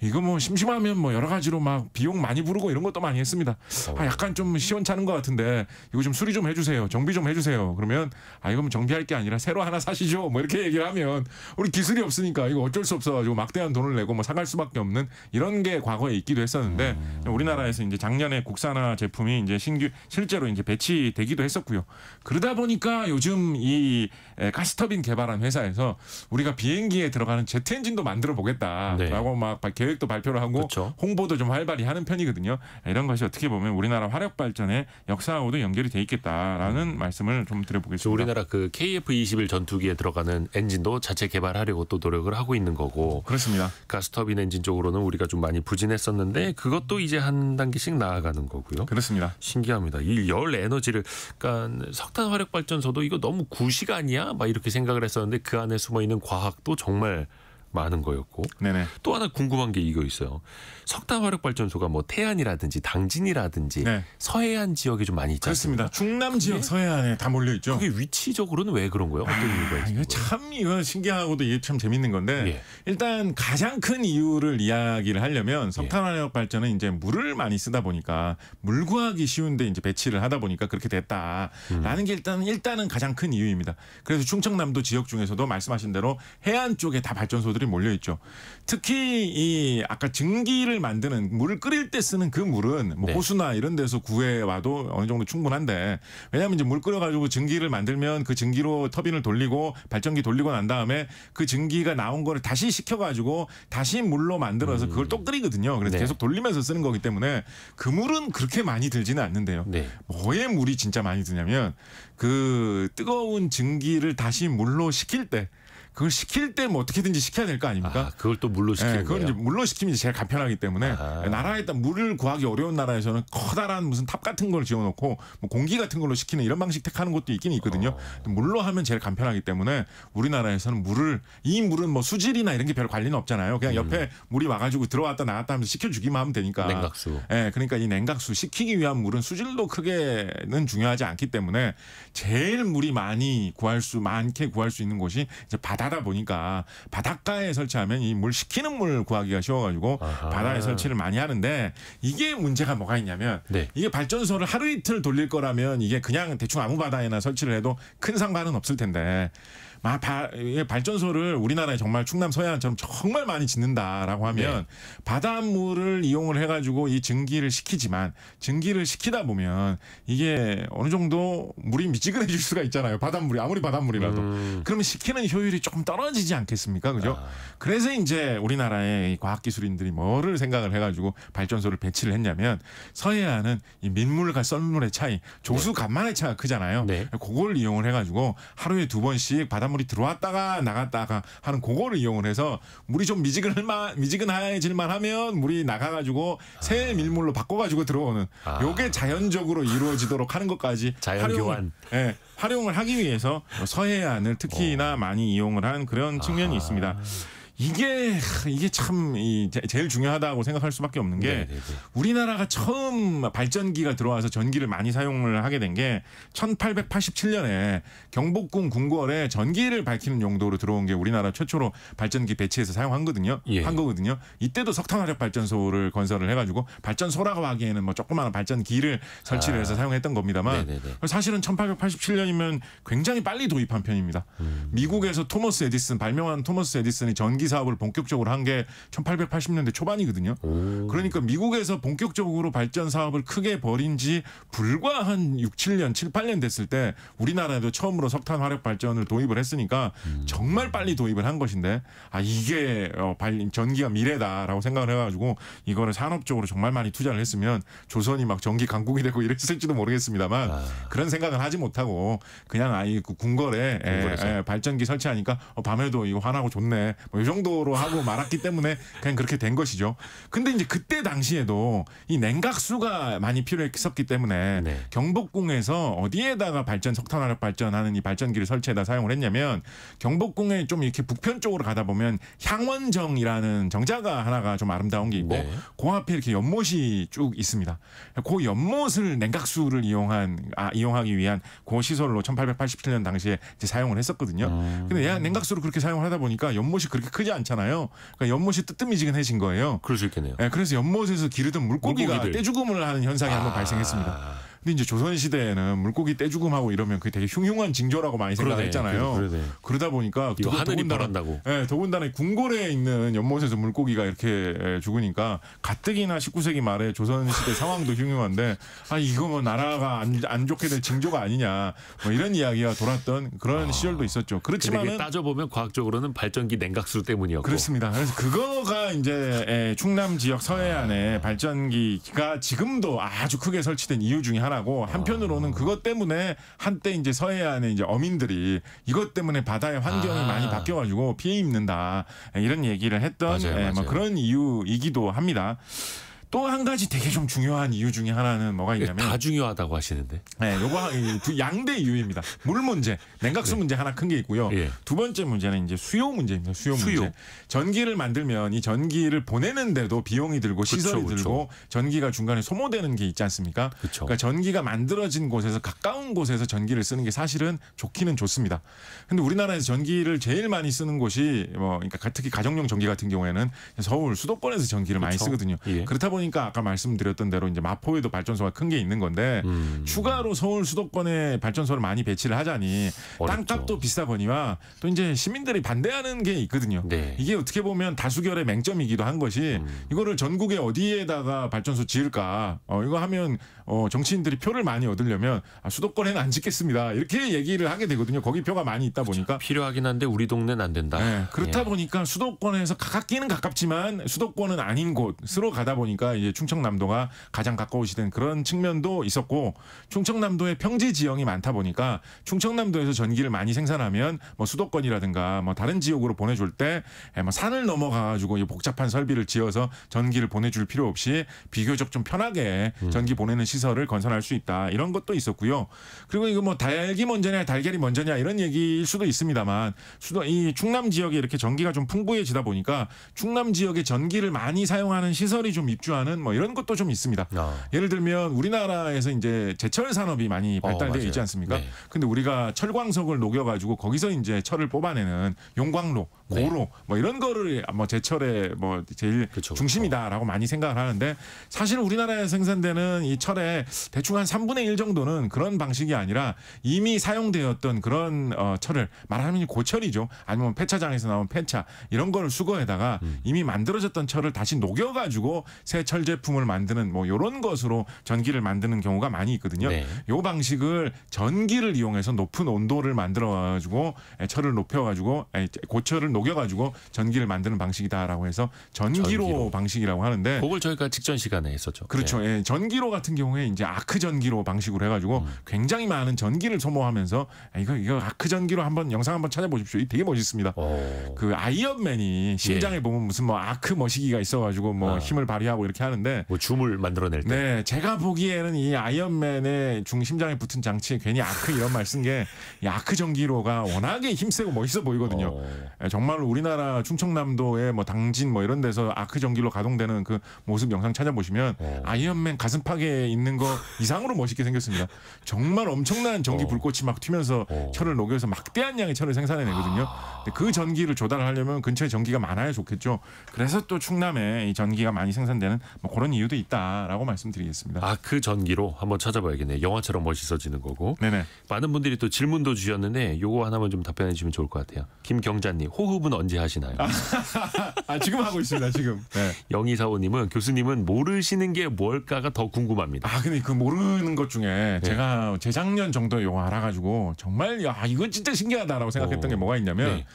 이거 뭐 심심하면 뭐 여러 가지로 막 비용 많이 부르고 이런 것도 많이 했습니다. 아, 어. 약간 좀 시원찮은 것 같은데 이거 좀 수리 좀 해주세요. 정비 좀 해주세요. 그러면 아, 이거뭐 정비할 게 아니라 새로 하나 사시죠. 뭐 이렇게 얘기를 하면 우리 기술이 없으니까 이거 어쩔 수 없어가지고 막대한 돈을 내고 뭐 사갈 수밖에 없는 이런 게 과거에 있기도 했었는데 음. 우리나라에서 이제 작년에 국산화 제품이 이제 신규 실제로 이제 배치되기도 했었고요. 그러다 보니까 요즘 이 예, 가스터빈 개발한 회사에서 우리가 비행기에 들어가는 제트 엔진도 만들어 보겠다라고 네. 막 계획도 발표를 하고 그렇 홍보도 좀 활발히 하는 편이거든요. 예, 이런 것이 어떻게 보면 우리나라 화력 발전의 역사하고도 연결이 돼 있겠다라는 음. 말씀을 좀 드려보겠습니다. 우리나라 그 KF-21 전투기에 들어가는 엔진도 자체 개발하려고 또 노력을 하고 있는 거고 그렇습니다. 가스터빈 엔진 쪽으로는 우리가 좀 많이 부진했었는데 그것도 이제 한 단계씩 나아가는 거고요. 그렇습니다. 신기합니다. 이열 에너지를 그러니까 석탄 화력 발전소도 이거 너무 구시간이야. 막 이렇게 생각을 했었는데 그 안에 숨어 있는 과학도 정말 많은 거였고 네네. 또 하나 궁금한 게 이거 있어요. 석탄 화력 발전소가 뭐 태안이라든지 당진이라든지 네. 서해안 지역에 좀 많이 있지 않습 그렇습니다. 중남 지역 서해안에 다 몰려 있죠. 그게 위치적으로는 왜 그런 거예요? 어떤 아, 이유가 있어요? 참 이거 신기하고도 이게 참 재밌는 건데 예. 일단 가장 큰 이유를 이야기를 하려면 예. 석탄 화력 발전은 이제 물을 많이 쓰다 보니까 물 구하기 쉬운데 이제 배치를 하다 보니까 그렇게 됐다라는 음. 게 일단 일단은 가장 큰 이유입니다. 그래서 충청남도 지역 중에서도 말씀하신 대로 해안 쪽에 다발전소들 물질이 몰려 있죠. 특히 이 아까 증기를 만드는 물을 끓일 때 쓰는 그 물은 뭐 네. 호수나 이런 데서 구해 와도 어느 정도 충분한데 왜냐하면 이제 물 끓여가지고 증기를 만들면 그 증기로 터빈을 돌리고 발전기 돌리고 난 다음에 그 증기가 나온 거를 다시 식혀가지고 다시 물로 만들어서 그걸 또 음. 끓이거든요. 그래서 네. 계속 돌리면서 쓰는 거기 때문에 그 물은 그렇게 많이 들지는 않는데요. 네. 뭐에 물이 진짜 많이 드냐면 그 뜨거운 증기를 다시 물로 식힐 때 그걸 시킬 때 뭐 어떻게든지 시켜야 될 거 아닙니까? 아, 그걸 또 물로 시키는 예, 그건 이제 물로 시키면 제일 간편하기 때문에 아. 나라에 일단 물을 구하기 어려운 나라에서는 커다란 무슨 탑 같은 걸 지어놓고 뭐 공기 같은 걸로 시키는 이런 방식 택하는 것도 있긴 있거든요. 어. 물로 하면 제일 간편하기 때문에 우리나라에서는 물을 이 물은 뭐 수질이나 이런 게 별 관리는 없잖아요. 그냥 옆에 음. 물이 와가지고 들어왔다 나왔다 하면서 시켜주기만 하면 되니까. 냉각수. 예, 그러니까 이 냉각수 시키기 위한 물은 수질도 크게는 중요하지 않기 때문에 제일 물이 많이 구할 수 많게 구할 수 있는 곳이 이제 바다. 바다다 보니까 바닷가에 설치하면 이 물 식히는 물 구하기가 쉬워가지고 아하. 바다에 설치를 많이 하는데 이게 문제가 뭐가 있냐면 네. 이게 발전소를 하루 이틀 돌릴 거라면 이게 그냥 대충 아무 바다에나 설치를 해도 큰 상관은 없을 텐데 마, 바, 예, 발전소를 우리나라에 정말 충남 서해안처럼 정말 많이 짓는다라고 하면 네. 바닷물을 이용을 해가지고 이 증기를 시키지만 증기를 시키다 보면 이게 어느 정도 물이 미지근해질 수가 있잖아요. 바닷물이 아무리 바닷물이라도 음. 그러면 시키는 효율이 조금 떨어지지 않겠습니까? 그죠? 아. 그래서 이제 우리나라의 과학기술인들이 뭐를 생각을 해가지고 발전소를 배치를 했냐면 서해안은 이 민물과 썰물의 차이 조수 간만의 차가 크잖아요. 네. 그걸 이용을 해가지고 하루에 두 번씩 바닷물 물이 들어왔다가 나갔다가 하는 그거를 이용을 해서 물이 좀 미지근할만 미지근해질만 하면 물이 나가가지고 새 아. 밀물로 바꿔가지고 들어오는 아. 요게 자연적으로 이루어지도록 하는 것까지 자연교환. 예, 활용을 하기 위해서 서해안을 특히나 오. 많이 이용을 한 그런 측면이 아. 있습니다. 이게 이게 참 제일 중요하다고 생각할 수밖에 없는 게 네네네. 네, 네. 우리나라가 처음 발전기가 들어와서 전기를 많이 사용을 하게 된 게 1887년에 경복궁 궁궐에 전기를 밝히는 용도로 들어온 게 우리나라 최초로 발전기 배치해서 사용한 거든요. 예. 한 거거든요. 이때도 석탄화력 발전소를 건설을 해가지고 발전소라고 하기에는 뭐 조그마한 발전기를 설치를 아. 해서 아. 사용했던 겁니다만 네네네. 네, 사실은 1887년이면 굉장히 빨리 도입한 편입니다. 음. 미국에서 토머스 에디슨 발명한 토머스 에디슨이 전기 전기 사업을 본격적으로 한 게 1880년대 초반이거든요. 오. 그러니까 미국에서 본격적으로 발전 사업을 크게 벌인 지 불과 한 6, 7년, 7, 8년 됐을 때 우리나라에도 처음으로 석탄 화력 발전을 도입을 했으니까 음. 정말 빨리 도입을 한 것인데 아 이게 어, 전기가 미래다라고 생각을 해가지고 이거를 산업 적으로 정말 많이 투자를 했으면 조선이 막 전기 강국이 되고 이랬을지도 모르겠습니다만 아. 그런 생각은 하지 못하고 그냥 아이 그 궁궐에 에, 에, 예, 예, 발전기 설치하니까 어, 밤에도 이거 화나고 좋네 뭐이 정도로 하고 말았기 때문에 그냥 그렇게 된 것이죠. 근데 이제 그때 당시에도 이 냉각수가 많이 필요했었기 때문에 네. 경복궁에서 어디에다가 발전 석탄화력 발전하는 이 발전기를 설치해다 사용을 했냐면 경복궁에 좀 이렇게 북편 쪽으로 가다 보면 향원정이라는 정자가 하나가 좀 아름다운 게 있고 네. 그 앞에 이렇게 연못이 쭉 있습니다. 그 연못을 냉각수를 이용한 아, 이용하기 위한 고그 시설로 1887년 당시에 이제 사용을 했었거든요. 음. 근데 냉각수를 그렇게 사용을 하다 보니까 연못이 그렇게 크 크지 않잖아요. 그러니까 연못이 뜨뜨미지근해진 거예요. 그럴 수 있겠네요. 네, 그래서 연못에서 기르던 물고기가 물고기들. 떼죽음을 하는 현상이 아... 한번 발생했습니다. 근데 이제 조선 시대에는 물고기 떼죽음하고 이러면 그게 되게 흉흉한 징조라고 많이 생각했잖아요. 그러네, 그러다 보니까 이거 그 하늘이 더군다나, 예, 더군다나 궁궐에 있는 연못에서 물고기가 이렇게 예, 죽으니까 가뜩이나 19세기 말에 조선 시대 상황도 흉흉한데 아 이거 뭐 나라가 안, 안 좋게 될 징조가 아니냐 뭐 이런 이야기가 돌았던 그런 아, 시절도 있었죠. 그렇지만 따져 보면 과학적으로는 발전기 냉각수 때문이었고 그렇습니다. 그래서 그거가 이제 예, 충남 지역 서해안에 발전기가 지금도 아주 크게 설치된 이유 중에 하나. 불안하고 한편으로는 그것 때문에 한때 이제 서해안에 이제 어민들이 이것 때문에 바다의 환경이 아. 많이 바뀌어가지고 피해 입는다 이런 얘기를 했던 맞아요, 예, 뭐 맞아요. 뭐 그런 이유이기도 합니다. 또한 가지 되게 좀 중요한 이유 중에 하나는 뭐가 예, 있냐면 다 중요하다고 하시는데. 네, 요거 두 양대 이유입니다. 물 문제, 냉각수 그 문제 하나 큰 게 있고요. 예. 두 번째 문제는 이제 수요 문제입니다. 수요, 수요, 문제. 전기를 만들면 이 전기를 보내는데도 비용이 들고 그쵸, 시설이 그쵸. 들고 전기가 중간에 소모되는 게 있지 않습니까? 그쵸. 그러니까 전기가 만들어진 곳에서 가까운 곳에서 전기를 쓰는 게 사실은 좋기는 좋습니다. 근데 우리나라에서 전기를 제일 많이 쓰는 곳이 뭐 그러니까 특히 가정용 전기 같은 경우에는 서울 수도권에서 전기를 많이 쓰거든요. 예. 그렇다 보니 그러니까 아까 말씀드렸던 대로 이제 마포에도 발전소가 큰 게 있는 건데 음. 추가로 서울 수도권에 발전소를 많이 배치를 하자니 어렵죠. 땅값도 비싸 보니와 또 이제 시민들이 반대하는 게 있거든요. 네. 이게 어떻게 보면 다수결의 맹점이기도 한 것이 음. 이거를 전국에 어디에다가 발전소 지을까? 어, 이거 하면 어, 정치인들이 표를 많이 얻으려면 아, 수도권에는 안 짓겠습니다. 이렇게 얘기를 하게 되거든요. 거기 표가 많이 있다 그렇죠. 보니까 필요하긴 한데 우리 동네는 안 된다. 네. 그렇다 예. 보니까 수도권에서 가깝기는 가깝지만 수도권은 아닌 곳으로 가다 보니까 보니까 이제 충청남도가 가장 가까우시던 그런 측면도 있었고 충청남도에 평지 지형이 많다 보니까 충청남도에서 전기를 많이 생산하면 뭐 수도권이라든가 뭐 다른 지역으로 보내줄 때뭐 예, 산을 넘어가가지고 복잡한 설비를 지어서 전기를 보내줄 필요 없이 비교적 좀 편하게 음. 전기 보내는 시설을 건설할 수 있다 이런 것도 있었고요. 그리고 이거 뭐 달기 먼저냐 달걀이 먼저냐 이런 얘기일 수도 있습니다만 수도 이 충남 지역에 이렇게 전기가 좀 풍부해지다 보니까 충남 지역에 전기를 많이 사용하는 시설이 좀 입주 강조하는 뭐 이런 것도 좀 있습니다. 아. 예를 들면 우리나라에서 이제 제철 산업이 많이 어, 발달되어 어, 있지 않습니까? 네. 근데 우리가 철광석을 녹여가지고 거기서 이제 철을 뽑아내는 용광로 네. 고로 뭐 이런 거를 뭐 제철의 뭐 제일 그쵸, 그렇죠, 그렇죠. 중심이다라고 많이 생각을 하는데 사실 우리나라에 생산되는 이 철의 대충 한 3분의 1 정도는 그런 방식이 아니라 이미 사용되었던 그런 어, 철을 말하면 고철이죠. 아니면 폐차장에서 나온 폐차 이런 거를 수거에다가 음. 이미 만들어졌던 철을 다시 녹여가지고 새 철 제품을 만드는 뭐요런 것으로 전기를 만드는 경우가 많이 있거든요. 네. 요 방식을 전기를 이용해서 높은 온도를 만들어가지고 예, 철을 높여가지고 예, 고철을 녹여 녹여가지고 전기를 만드는 방식이다라고 해서 전기로, 전기로. 방식이라고 하는데 그걸 저희가 직전 시간에 했었죠. 그렇죠. 예. 예. 전기로 같은 경우에 이제 아크 전기로 방식으로 해가지고 음. 굉장히 많은 전기를 소모하면서 아, 이거 이거 아크 전기로 한번 영상 한번 찾아보십시오. 되게 멋있습니다. 오. 어. 그 아이언맨이 예. 심장에 예. 보면 무슨 뭐 아크 머시기가 있어가지고 뭐 아. 힘을 발휘하고 이렇게 하는데 뭐 줌을 만들어낼 때. 네, 제가 보기에는 이 아이언맨의 중심장에 붙은 장치에 괜히 아크 이런 말 쓴 게 아크 전기로가 워낙에 힘세고 멋있어 보이거든요. 어. 예, 정말. 정말로 우리나라 충청남도의 뭐 당진 뭐 이런 데서 아크 전기로 가동되는 그 모습 영상 찾아보시면 어. 아이언맨 가슴 팍에 있는 거 이상으로 멋있게 생겼습니다. 정말 엄청난 전기 어. 불꽃이 막 튀면서 어. 철을 녹여서 막대한 양의 철을 생산해내거든요. 아. 근데 그 전기를 조달하려면 근처에 전기가 많아야 좋겠죠. 그래서 또 충남에 이 전기가 많이 생산되는 뭐 그런 이유도 있다라고 말씀드리겠습니다. 아크 그 전기로 한번 찾아봐야겠네요. 영화처럼 멋있어지는 거고. 네네. 많은 분들이 또 질문도 주셨는데 요거 하나만 좀 답변해 주시면 좋을 것 같아요. 김경자님 호흡 수업은 언제 하시나요? 아, 아 지금 하고 있습니다. 지금. 네. 영희사원님은 교수님은 모르시는 게 뭘까가 더 궁금합니다. 아 근데 그 모르는 것 중에 네. 제가 재작년 정도에 영화 알아가지고 정말 야 이건 진짜 신기하다라고 생각했던 오. 게 뭐가 있냐면. 네.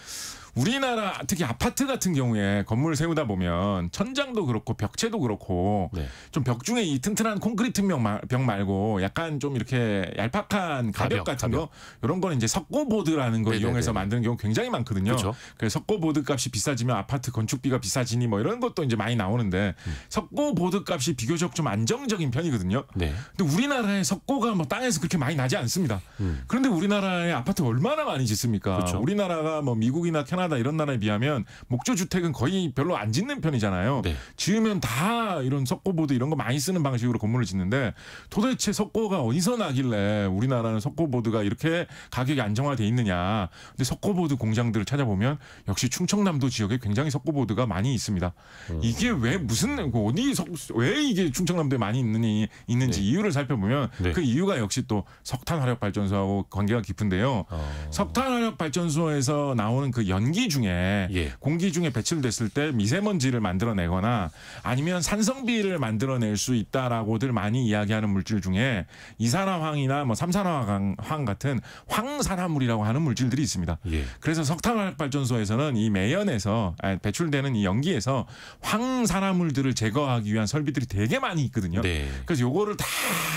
우리나라 특히 아파트 같은 경우에 건물 세우다 보면 천장도 그렇고 벽체도 그렇고 네. 좀벽 중에 이 튼튼한 콘크리트 벽, 마, 벽 말고 약간 좀 이렇게 얄팍한 가벽, 같은 가벽. 거 이런 거는 이제 석고보드라는 걸 네네네. 네, 이용해서 네. 만드는 경우 굉장히 많거든요. 그쵸? 그렇죠. 그래서 석고보드 값이 비싸지면 아파트 건축비가 비싸지니 뭐 이런 것도 이제 많이 나오는데 음. 석고보드 값이 비교적 좀 안정적인 편이거든요. 네. 근데 우리나라의 석고가 뭐 땅에서 그렇게 많이 나지 않습니다. 음. 그런데 우리나라의 아파트 얼마나 많이 짓습니까? 그쵸? 그렇죠. 우리나라가 뭐 미국이나 캐나 캐나다 이런 나라에 비하면 목조 주택은 거의 별로 안 짓는 편이잖아요. 네. 지으면 다 이런 석고보드 이런 거 많이 쓰는 방식으로 건물을 짓는데 도대체 석고가 어디서 나길래 우리나라는 석고보드가 이렇게 가격이 안정화돼 있느냐. 근데 석고보드 공장들을 찾아보면 역시 충청남도 지역에 굉장히 석고보드가 많이 있습니다. 음. 이게 왜 무슨 어디 석, 왜 이게 충청남도에 많이 있느니 있는지 네. 이유를 살펴보면 네. 그 이유가 역시 또 석탄 화력 발전소하고 관계가 깊은데요. 어. 석탄 화력 발전소에서 나오는 그연 공기 중에 예. 공기 중에 배출됐을 때 미세먼지를 만들어내거나 아니면 산성비를 만들어낼 수 있다라고들 많이 이야기하는 물질 중에 이산화황이나 뭐 삼산화황 같은 황산화물이라고 하는 물질들이 있습니다. 예. 그래서 석탄화학 발전소에서는 이 매연에서 아, 배출되는 이 연기에서 황산화물들을 제거하기 위한 설비들이 되게 많이 있거든요. 네. 그래서 요거를 다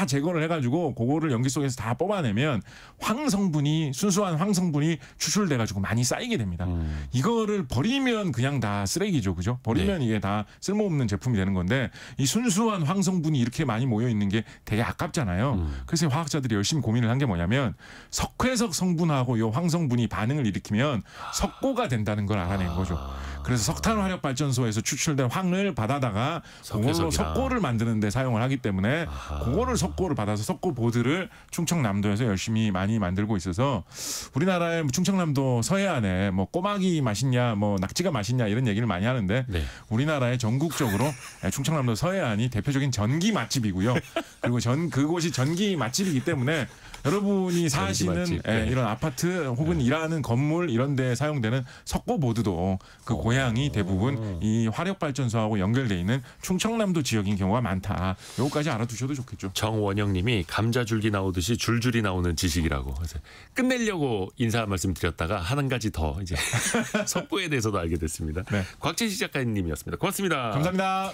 제거를 해가지고 그거를 연기 속에서 다 뽑아내면 황성분이 순수한 황성분이 추출돼가지고 많이 쌓이게 됩니다. 음. 음. 이거를 버리면 그냥 다 쓰레기죠. 그죠? 버리면 네. 이게 다 쓸모없는 제품이 되는 건데 이 순수한 황성분이 이렇게 많이 모여 있는 게 되게 아깝잖아요. 음. 그래서 화학자들이 열심히 고민을 한 게 뭐냐면 석회석 성분하고 요 황성분이 반응을 일으키면 석고가 된다는 걸 알아낸 아. 거죠. 아. 그래서 석탄 화력 발전소에서 추출된 황을 받아다가 그걸로 석고를 만드는데 사용을 하기 때문에 아하. 그거를 석고를 받아서 석고 보드를 충청남도에서 열심히 많이 만들고 있어서 우리나라의 충청남도 서해안에 뭐 꼬막이 맛있냐 뭐 낙지가 맛있냐 이런 얘기를 많이 하는데 네. 우리나라의 전국적으로 충청남도 서해안이 대표적인 전기 맛집이고요. 그리고 전 그곳이 전기 맛집이기 때문에 여러분이 아, 사시는 맞 예, 네. 이런 아파트 혹은 네. 일하는 건물 이런 데 사용되는 석고보드도 그 어. 고향이 대부분 어. 이 화력발전소하고 연결돼 있는 충청남도 지역인 경우가 많다. 요거까지 알아두셔도 좋겠죠. 정원영 님이 감자줄기 나오듯이 줄줄이 나오는 지식이라고. 끝내려고 인사 말씀 드렸다가 한 가지 더 이제 석고에 대해서도 알게 됐습니다. 네. 곽재식 작가님이었습니다. 고맙습니다. 감사합니다.